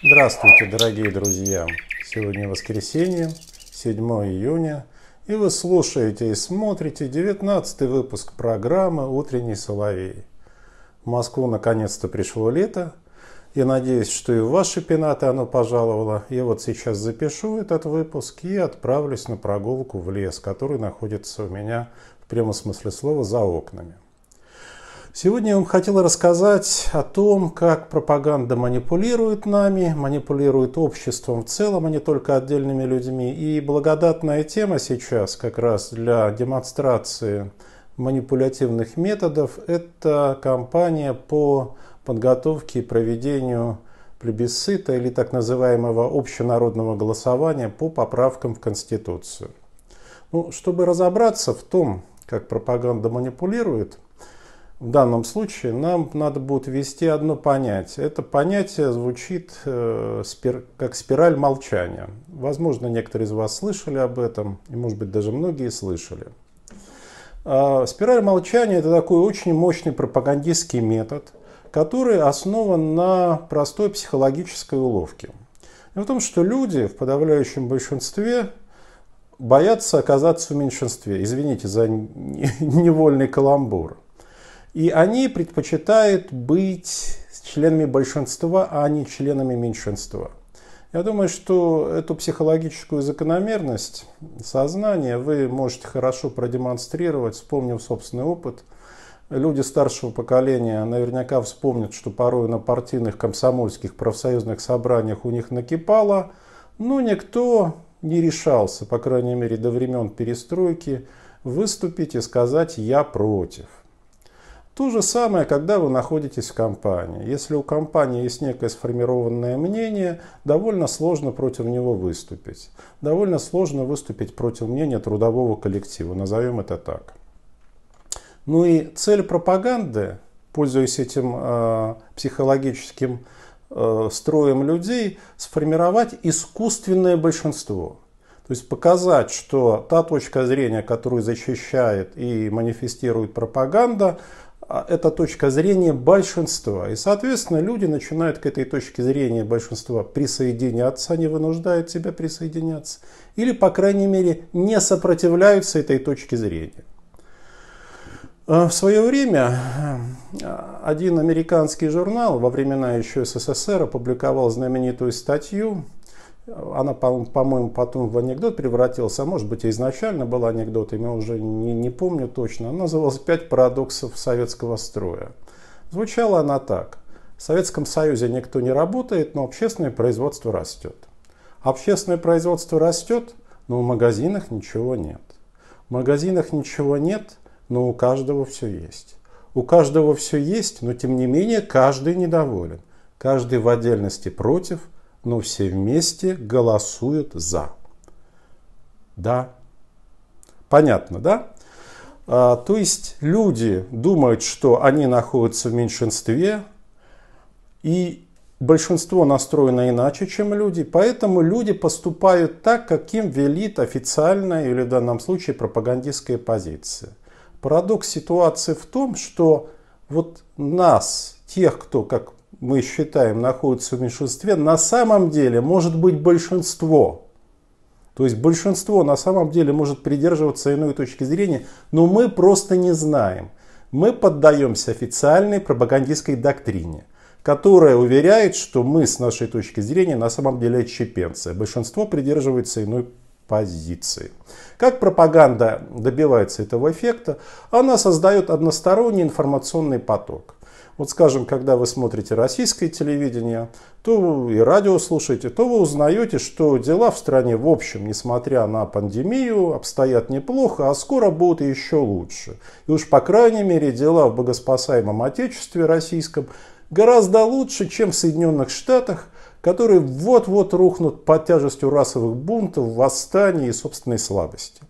Здравствуйте, дорогие друзья! Сегодня воскресенье, 7 июня, и вы слушаете и смотрите 19 выпуск программы «Утренний соловей». В Москву наконец-то пришло лето. Я надеюсь, что и в ваши пенаты оно пожаловало. Я вот сейчас запишу этот выпуск и отправлюсь на прогулку в лес, который находится у меня в прямом смысле слова за окнами – Сегодня я вам хотел рассказать о том, как пропаганда манипулирует нами, манипулирует обществом в целом, а не только отдельными людьми. И благодатная тема сейчас как раз для демонстрации манипулятивных методов – это кампания по подготовке и проведению плебисцита или так называемого общенародного голосования по поправкам в Конституцию. Ну, чтобы разобраться в том, как пропаганда манипулирует – в данном случае нам надо будет ввести одно понятие. Это понятие звучит э, как спираль молчания. Возможно, некоторые из вас слышали об этом, и, может быть, даже многие слышали. А, спираль молчания – это такой очень мощный пропагандистский метод, который основан на простой психологической уловке. в том, что люди в подавляющем большинстве боятся оказаться в меньшинстве. Извините за невольный каламбур – и они предпочитают быть членами большинства, а не членами меньшинства. Я думаю, что эту психологическую закономерность сознания вы можете хорошо продемонстрировать, вспомнив собственный опыт. Люди старшего поколения наверняка вспомнят, что порой на партийных комсомольских профсоюзных собраниях у них накипало, но никто не решался, по крайней мере до времен перестройки, выступить и сказать «я против». То же самое, когда вы находитесь в компании. Если у компании есть некое сформированное мнение, довольно сложно против него выступить. Довольно сложно выступить против мнения трудового коллектива, назовем это так. Ну и цель пропаганды, пользуясь этим э, психологическим э, строем людей, сформировать искусственное большинство – то есть показать, что та точка зрения, которую защищает и манифестирует пропаганда, а это точка зрения большинства. И, соответственно, люди начинают к этой точке зрения большинства присоединяться, они вынуждают себя присоединяться. Или, по крайней мере, не сопротивляются этой точке зрения. А, в свое время а, один американский журнал во времена еще СССР опубликовал знаменитую статью она, по-моему, потом в анекдот превратилась, а может быть изначально был анекдот, я уже не, не помню точно. Она называлась «Пять парадоксов советского строя». Звучала она так. В Советском Союзе никто не работает, но общественное производство растет. Общественное производство растет, но в магазинах ничего нет. В магазинах ничего нет, но у каждого все есть. У каждого все есть, но тем не менее каждый недоволен. Каждый в отдельности против – но все вместе голосуют за. Да. Понятно, да? А, то есть люди думают, что они находятся в меньшинстве, и большинство настроено иначе, чем люди, поэтому люди поступают так, как им велит официальная или в данном случае пропагандистская позиция. Парадокс ситуации в том, что вот нас, тех, кто, как мы считаем, находится в меньшинстве, на самом деле может быть большинство. То есть большинство на самом деле может придерживаться иной точки зрения, но мы просто не знаем. Мы поддаемся официальной пропагандистской доктрине, которая уверяет, что мы с нашей точки зрения на самом деле отщепенцы. Большинство придерживается иной позиции. Как пропаганда добивается этого эффекта? Она создает односторонний информационный поток. Вот скажем, когда вы смотрите российское телевидение, то и радио слушаете, то вы узнаете, что дела в стране в общем, несмотря на пандемию, обстоят неплохо, а скоро будут еще лучше. И уж по крайней мере дела в богоспасаемом Отечестве российском гораздо лучше, чем в Соединенных Штатах, которые вот-вот рухнут под тяжестью расовых бунтов, восстаний и собственной слабости.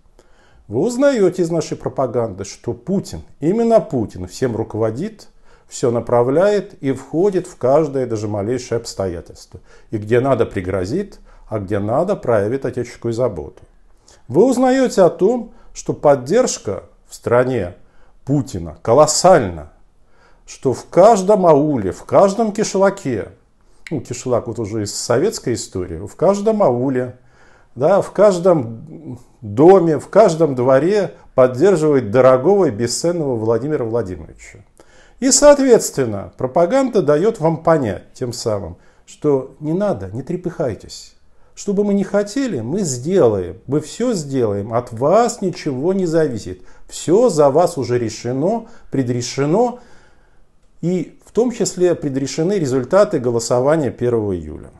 Вы узнаете из нашей пропаганды, что Путин, именно Путин всем руководит – все направляет и входит в каждое даже малейшее обстоятельство. И где надо пригрозит, а где надо проявит отеческую заботу. Вы узнаете о том, что поддержка в стране Путина колоссальна, что в каждом ауле, в каждом кишлаке, ну, кишлак вот уже из советской истории, в каждом ауле, да, в каждом доме, в каждом дворе поддерживает дорогого и бесценного Владимира Владимировича. И, соответственно, пропаганда дает вам понять тем самым, что не надо, не трепыхайтесь. Что бы мы ни хотели, мы сделаем, мы все сделаем, от вас ничего не зависит. Все за вас уже решено, предрешено, и в том числе предрешены результаты голосования 1 июля.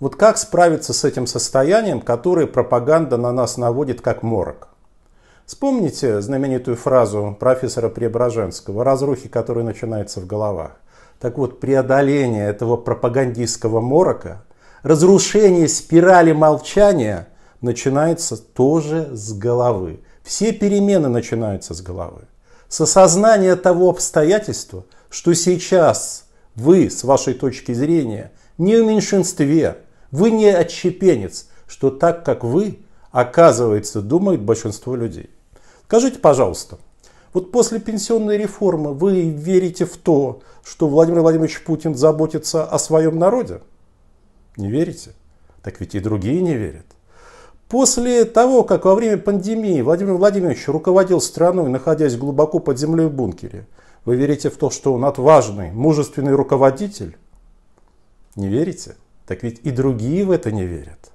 Вот как справиться с этим состоянием, которое пропаганда на нас наводит как морок? Вспомните знаменитую фразу профессора Преображенского «разрухи, которые начинаются в головах». Так вот, преодоление этого пропагандистского морока, разрушение спирали молчания начинается тоже с головы. Все перемены начинаются с головы. С осознания того обстоятельства, что сейчас вы, с вашей точки зрения, не в меньшинстве, вы не отщепенец, что так, как вы, оказывается, думает большинство людей. Скажите, пожалуйста, вот после пенсионной реформы вы верите в то, что Владимир Владимирович Путин заботится о своем народе? Не верите? Так ведь и другие не верят. После того, как во время пандемии Владимир Владимирович руководил страной, находясь глубоко под землей в бункере, вы верите в то, что он отважный, мужественный руководитель? Не верите? Так ведь и другие в это не верят.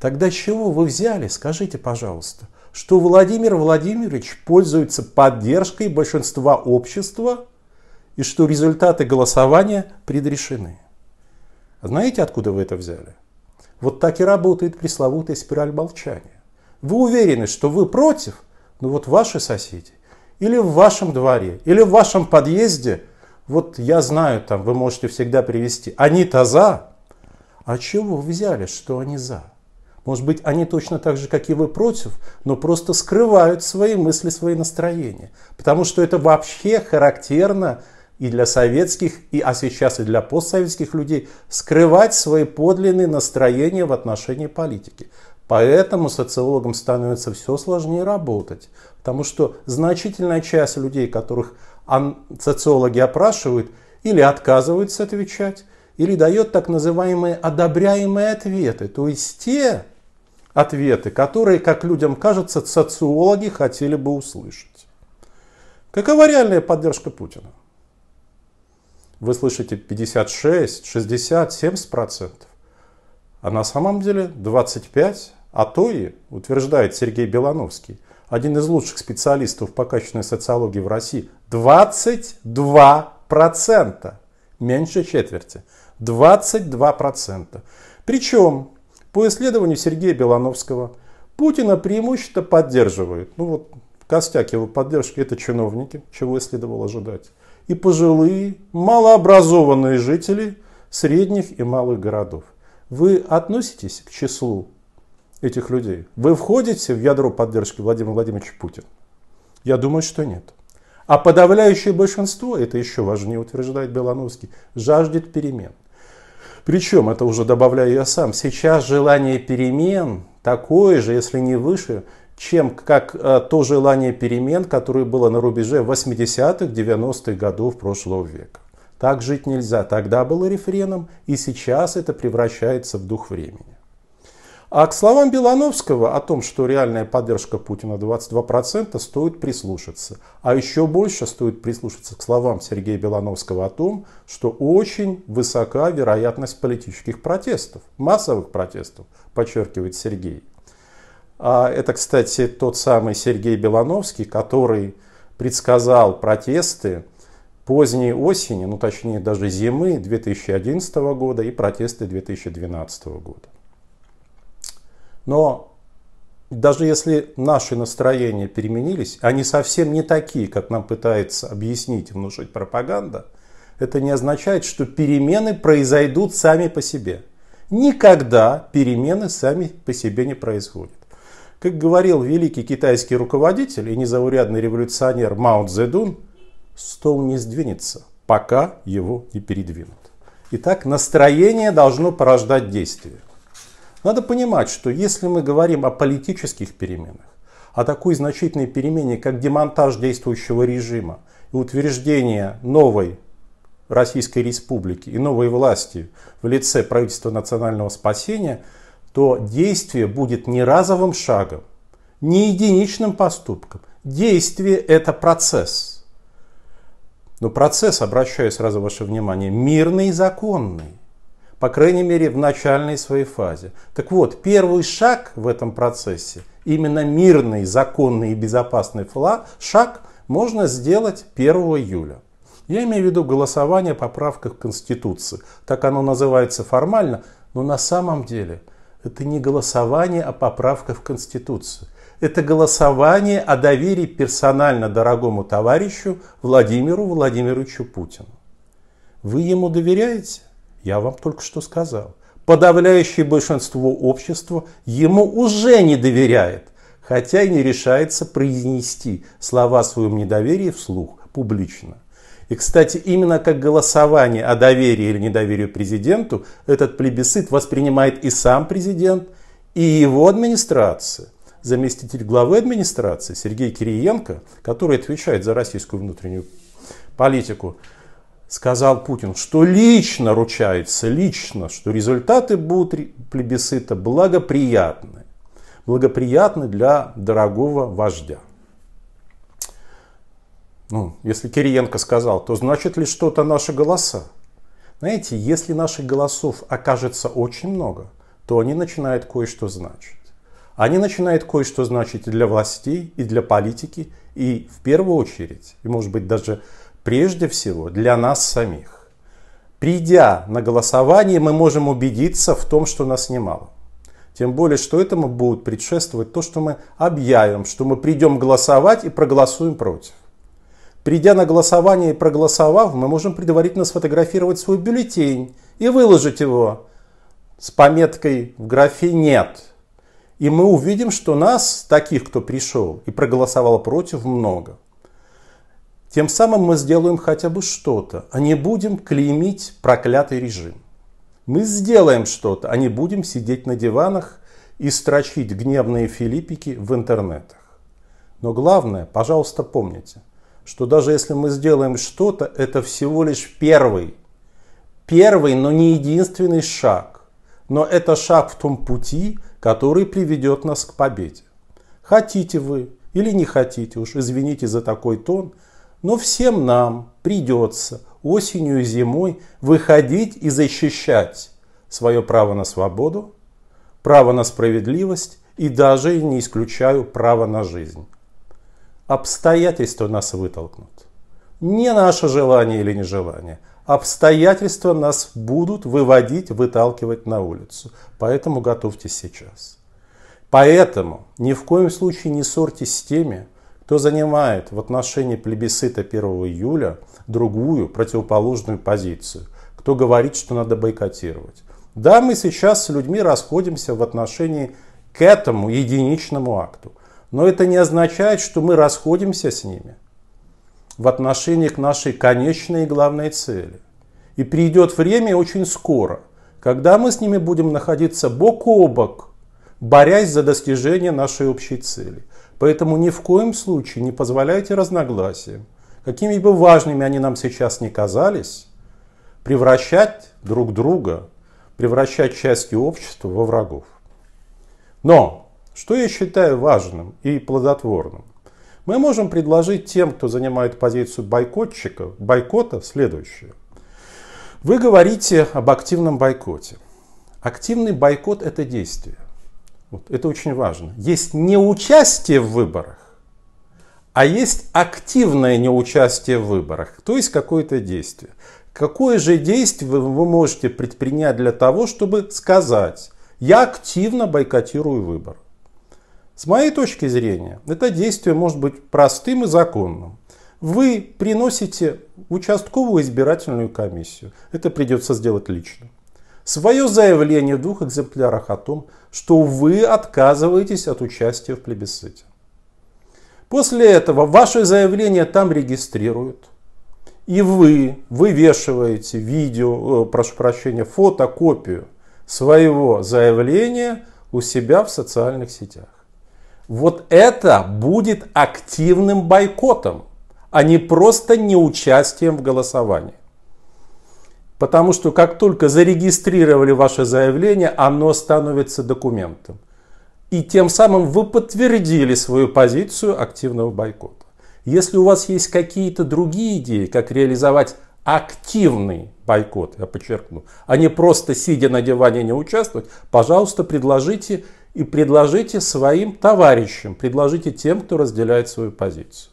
Тогда с чего вы взяли, скажите, пожалуйста, что Владимир Владимирович пользуется поддержкой большинства общества и что результаты голосования предрешены. А знаете, откуда вы это взяли? Вот так и работает пресловутая спираль молчания. Вы уверены, что вы против, но ну вот ваши соседи, или в вашем дворе, или в вашем подъезде, вот я знаю, там вы можете всегда привести, они-то за. А чего вы взяли, что они за? Может быть, они точно так же, как и вы, против, но просто скрывают свои мысли, свои настроения. Потому что это вообще характерно и для советских, и, а сейчас и для постсоветских людей, скрывать свои подлинные настроения в отношении политики. Поэтому социологам становится все сложнее работать, потому что значительная часть людей, которых социологи опрашивают, или отказываются отвечать, или дает так называемые одобряемые ответы, то есть те, ответы, которые, как людям кажется, социологи хотели бы услышать. Какова реальная поддержка Путина? Вы слышите 56, 60, 70 процентов. А на самом деле 25, а то и, утверждает Сергей Белановский, один из лучших специалистов по качественной социологии в России, 22 процента. Меньше четверти. 22 процента. Причем по исследованию Сергея Белановского, Путина преимущественно поддерживают. Ну вот костяк его поддержки это чиновники, чего и следовало ожидать. И пожилые, малообразованные жители средних и малых городов. Вы относитесь к числу этих людей? Вы входите в ядро поддержки Владимира Владимировича Путина? Я думаю, что нет. А подавляющее большинство, это еще важнее утверждает Белановский, жаждет перемен. Причем, это уже добавляю я сам, сейчас желание перемен такое же, если не выше, чем как э, то желание перемен, которое было на рубеже 80-х, 90-х годов прошлого века. Так жить нельзя. Тогда было рефреном, и сейчас это превращается в дух времени. А к словам Белановского о том, что реальная поддержка Путина 22%, стоит прислушаться. А еще больше стоит прислушаться к словам Сергея Белановского о том, что очень высока вероятность политических протестов, массовых протестов, подчеркивает Сергей. А это, кстати, тот самый Сергей Белановский, который предсказал протесты поздней осени, ну точнее даже зимы 2011 года и протесты 2012 года. Но даже если наши настроения переменились, они совсем не такие, как нам пытается объяснить и внушить пропаганда, это не означает, что перемены произойдут сами по себе. Никогда перемены сами по себе не происходят. Как говорил великий китайский руководитель и незаурядный революционер Мао Цзэдун, стол не сдвинется, пока его не передвинут. Итак, настроение должно порождать действие. Надо понимать, что если мы говорим о политических переменах, о такой значительной перемене, как демонтаж действующего режима и утверждение новой Российской Республики и новой власти в лице правительства национального спасения, то действие будет не разовым шагом, не единичным поступком. Действие – это процесс. Но процесс, обращаю сразу ваше внимание, мирный и законный по крайней мере в начальной своей фазе. Так вот, первый шаг в этом процессе, именно мирный, законный и безопасный фла, шаг, можно сделать 1 июля. Я имею в виду голосование по правках Конституции. Так оно называется формально, но на самом деле это не голосование о а поправках в Конституцию. Это голосование о доверии персонально дорогому товарищу Владимиру Владимировичу Путину. Вы ему доверяете? Я вам только что сказал. Подавляющее большинство общества ему уже не доверяет, хотя и не решается произнести слова о своем недоверии вслух, публично. И, кстати, именно как голосование о доверии или недоверии президенту этот плебисцит воспринимает и сам президент, и его администрация. Заместитель главы администрации Сергей Кириенко, который отвечает за российскую внутреннюю политику, сказал Путин, что лично ручается, лично, что результаты будут плебисцита благоприятны. Благоприятны для дорогого вождя. Ну, если Кириенко сказал, то значит ли что-то наши голоса? Знаете, если наших голосов окажется очень много, то они начинают кое-что значить. Они начинают кое-что значить и для властей, и для политики, и в первую очередь, и может быть даже прежде всего для нас самих. Придя на голосование, мы можем убедиться в том, что нас немало. Тем более, что этому будет предшествовать то, что мы объявим, что мы придем голосовать и проголосуем против. Придя на голосование и проголосовав, мы можем предварительно сфотографировать свой бюллетень и выложить его с пометкой в графе «нет». И мы увидим, что нас, таких, кто пришел и проголосовал против, много. Тем самым мы сделаем хотя бы что-то, а не будем клеймить проклятый режим. Мы сделаем что-то, а не будем сидеть на диванах и строчить гневные филиппики в интернетах. Но главное, пожалуйста, помните, что даже если мы сделаем что-то, это всего лишь первый, первый, но не единственный шаг. Но это шаг в том пути, который приведет нас к победе. Хотите вы или не хотите, уж извините за такой тон – но всем нам придется осенью и зимой выходить и защищать свое право на свободу, право на справедливость и даже не исключаю право на жизнь. Обстоятельства нас вытолкнут. Не наше желание или нежелание. Обстоятельства нас будут выводить, выталкивать на улицу. Поэтому готовьтесь сейчас. Поэтому ни в коем случае не ссорьтесь с теми, кто занимает в отношении плебисцита 1 июля другую, противоположную позицию, кто говорит, что надо бойкотировать. Да, мы сейчас с людьми расходимся в отношении к этому единичному акту, но это не означает, что мы расходимся с ними в отношении к нашей конечной и главной цели. И придет время очень скоро, когда мы с ними будем находиться бок о бок, борясь за достижение нашей общей цели. Поэтому ни в коем случае не позволяйте разногласиям, какими бы важными они нам сейчас ни казались, превращать друг друга, превращать части общества во врагов. Но, что я считаю важным и плодотворным, мы можем предложить тем, кто занимает позицию бойкотчика, бойкота, следующее. Вы говорите об активном бойкоте. Активный бойкот – это действие. Вот, это очень важно. Есть неучастие в выборах, а есть активное неучастие в выборах, то есть какое-то действие. Какое же действие вы можете предпринять для того, чтобы сказать, я активно бойкотирую выбор? С моей точки зрения, это действие может быть простым и законным. Вы приносите участковую избирательную комиссию. Это придется сделать лично свое заявление в двух экземплярах о том, что вы отказываетесь от участия в плебисците. После этого ваше заявление там регистрируют. И вы вывешиваете видео, э, прошу прощения, фотокопию своего заявления у себя в социальных сетях. Вот это будет активным бойкотом, а не просто неучастием в голосовании. Потому что как только зарегистрировали ваше заявление, оно становится документом. И тем самым вы подтвердили свою позицию активного бойкота. Если у вас есть какие-то другие идеи, как реализовать активный бойкот, я подчеркну, а не просто сидя на диване не участвовать, пожалуйста, предложите и предложите своим товарищам, предложите тем, кто разделяет свою позицию.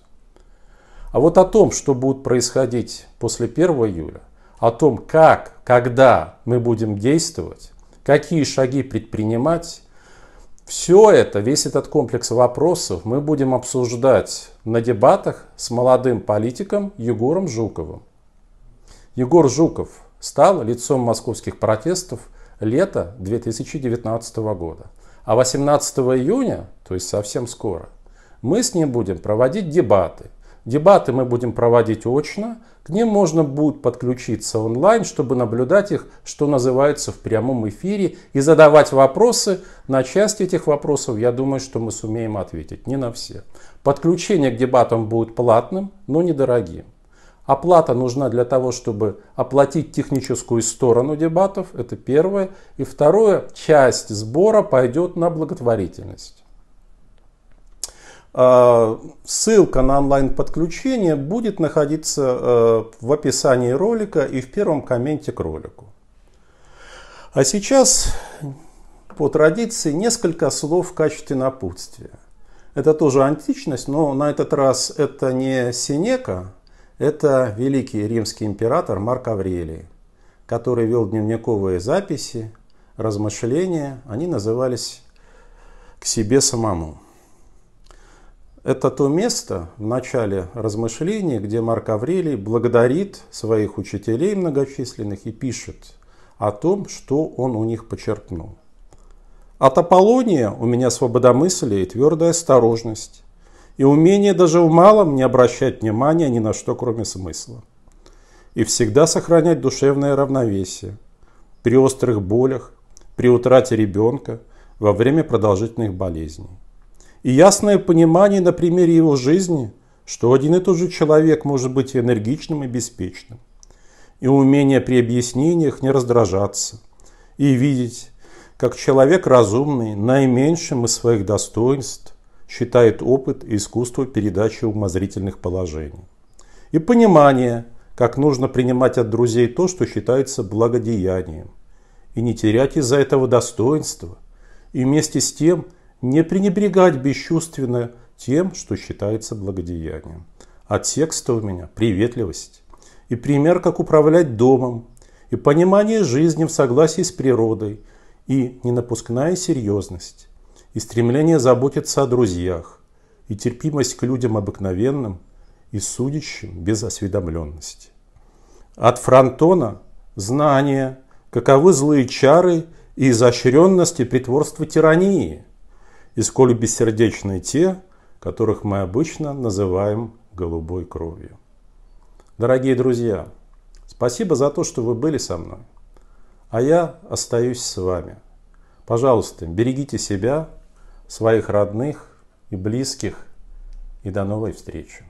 А вот о том, что будет происходить после 1 июля, о том, как, когда мы будем действовать, какие шаги предпринимать, все это, весь этот комплекс вопросов мы будем обсуждать на дебатах с молодым политиком Егором Жуковым. Егор Жуков стал лицом московских протестов лета 2019 года. А 18 июня, то есть совсем скоро, мы с ним будем проводить дебаты – Дебаты мы будем проводить очно, к ним можно будет подключиться онлайн, чтобы наблюдать их, что называется, в прямом эфире и задавать вопросы. На часть этих вопросов, я думаю, что мы сумеем ответить, не на все. Подключение к дебатам будет платным, но недорогим. Оплата нужна для того, чтобы оплатить техническую сторону дебатов, это первое. И второе, часть сбора пойдет на благотворительность. А, ссылка на онлайн-подключение будет находиться э, в описании ролика и в первом комменте к ролику. А сейчас, по традиции, несколько слов в качестве напутствия. Это тоже античность, но на этот раз это не Синека, это великий римский император Марк Аврелий, который вел дневниковые записи, размышления, они назывались «К себе самому». Это то место в начале размышлений, где Марк Аврелий благодарит своих учителей многочисленных и пишет о том, что он у них почерпнул. От Аполлония у меня свобода мысли и твердая осторожность, и умение даже в малом не обращать внимания ни на что, кроме смысла. И всегда сохранять душевное равновесие при острых болях, при утрате ребенка, во время продолжительных болезней и ясное понимание на примере его жизни, что один и тот же человек может быть и энергичным, и беспечным. И умение при объяснениях не раздражаться, и видеть, как человек разумный, наименьшим из своих достоинств, считает опыт и искусство передачи умозрительных положений. И понимание, как нужно принимать от друзей то, что считается благодеянием, и не терять из-за этого достоинства, и вместе с тем – не пренебрегать бесчувственно тем, что считается благодеянием. От текста у меня приветливость и пример, как управлять домом, и понимание жизни в согласии с природой, и ненапускная серьезность, и стремление заботиться о друзьях, и терпимость к людям обыкновенным и судящим без осведомленности. От Фронтона – знание, каковы злые чары и изощренности притворства тирании – и сколь бессердечны те, которых мы обычно называем голубой кровью. Дорогие друзья, спасибо за то, что вы были со мной. А я остаюсь с вами. Пожалуйста, берегите себя, своих родных и близких. И до новой встречи.